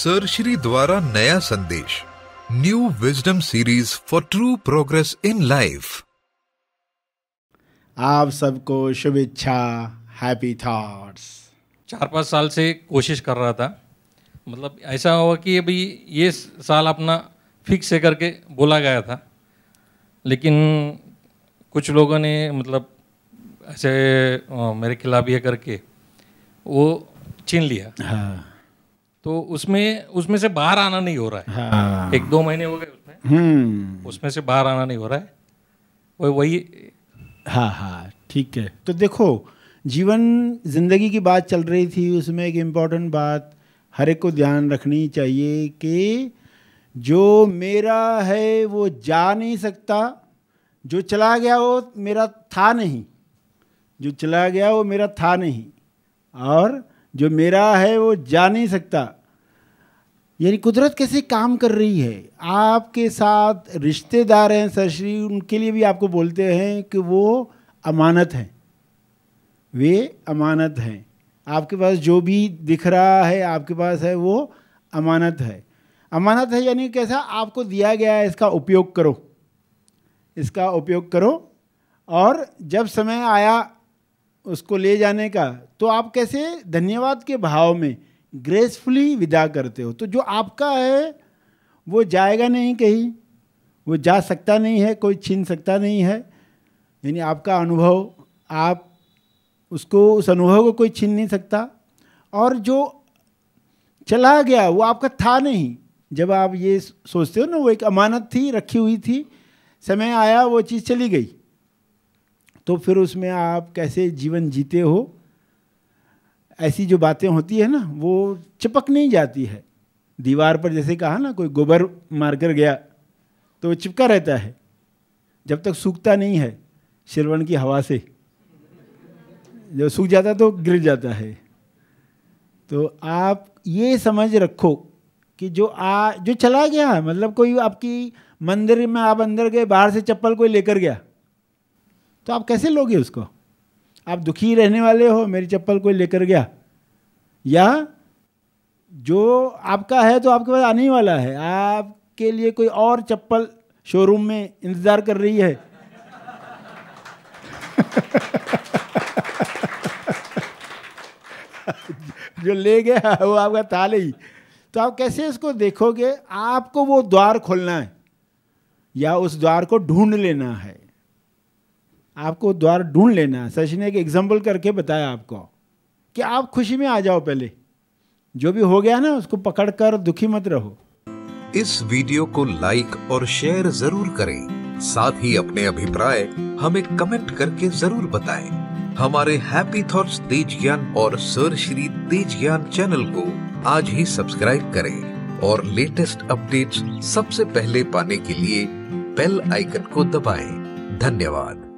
Sir Shri द्वारा नया संदेश new wisdom series for true progress in life आप सबको शुभ इच्छा हैप्पी थॉट्स चार पांच साल से कोशिश कर रहा था मतलब ऐसा हुआ कि अभी ये साल अपना फिक्स है करके बोला गया था लेकिन कुछ लोगों ने मतलब ऐसे मेरे खिलाफ ये करके वो छीन लिया हाँ तो उसमें उसमें से बाहर आना नहीं हो रहा है हाँ। एक दो महीने हो गए उसमें हम्म। उसमें से बाहर आना नहीं हो रहा है वही वही हाँ हाँ ठीक है तो देखो जीवन जिंदगी की बात चल रही थी उसमें एक इम्पॉर्टेंट बात हर एक को ध्यान रखनी चाहिए कि जो मेरा है वो जा नहीं सकता जो चला गया वो मेरा था नहीं जो चला गया वो मेरा था नहीं और जो मेरा है वो जा नहीं सकता यानी कुदरत कैसे काम कर रही है आपके साथ रिश्तेदार हैं सर श्री उनके लिए भी आपको बोलते हैं कि वो अमानत हैं वे अमानत हैं आपके पास जो भी दिख रहा है आपके पास है वो अमानत है अमानत है यानी कैसा आपको दिया गया है इसका उपयोग करो इसका उपयोग करो और जब समय आया उसको ले जाने का तो आप कैसे धन्यवाद के भाव में ग्रेसफुली विदा करते हो तो जो आपका है वो जाएगा नहीं कहीं वो जा सकता नहीं है कोई छीन सकता नहीं है यानी आपका अनुभव आप उसको उस अनुभव को कोई छीन नहीं सकता और जो चला गया वो आपका था नहीं जब आप ये सोचते हो ना वो एक अमानत थी रखी हुई थी समय आया वो चीज़ चली गई तो फिर उसमें आप कैसे जीवन जीते हो ऐसी जो बातें होती है ना वो चिपक नहीं जाती है दीवार पर जैसे कहा ना कोई गोबर मार कर गया तो वो चिपका रहता है जब तक सूखता नहीं है श्रवण की हवा से जब सूख जाता तो गिर जाता है तो आप ये समझ रखो कि जो आ जो चला गया मतलब कोई आपकी मंदिर में आप अंदर गए बाहर से चप्पल कोई लेकर गया तो आप कैसे लोगे उसको आप दुखी रहने वाले हो मेरी चप्पल कोई लेकर गया या जो आपका है तो आपके पास आने ही वाला है आपके लिए कोई और चप्पल शोरूम में इंतज़ार कर रही है जो ले गया वो आपका ताले ही तो आप कैसे इसको देखोगे आपको वो द्वार खोलना है या उस द्वार को ढूंढ लेना है आपको द्वार ढूंढ लेना सच ने एक एग्जाम्पल करके बताया आपको कि आप खुशी में आ जाओ पहले जो भी हो गया ना उसको पकड़ कर दुखी मत रहो इस वीडियो को लाइक और शेयर जरूर करें साथ ही अपने अभिप्राय हमें कमेंट करके जरूर बताएं। हमारे हैप्पी थॉट्स तेज ज्ञान और सर श्री तेज ज्ञान चैनल को आज ही सब्सक्राइब करें और लेटेस्ट अपडेट्स सबसे पहले पाने के लिए बेल आइकन को दबाएं। धन्यवाद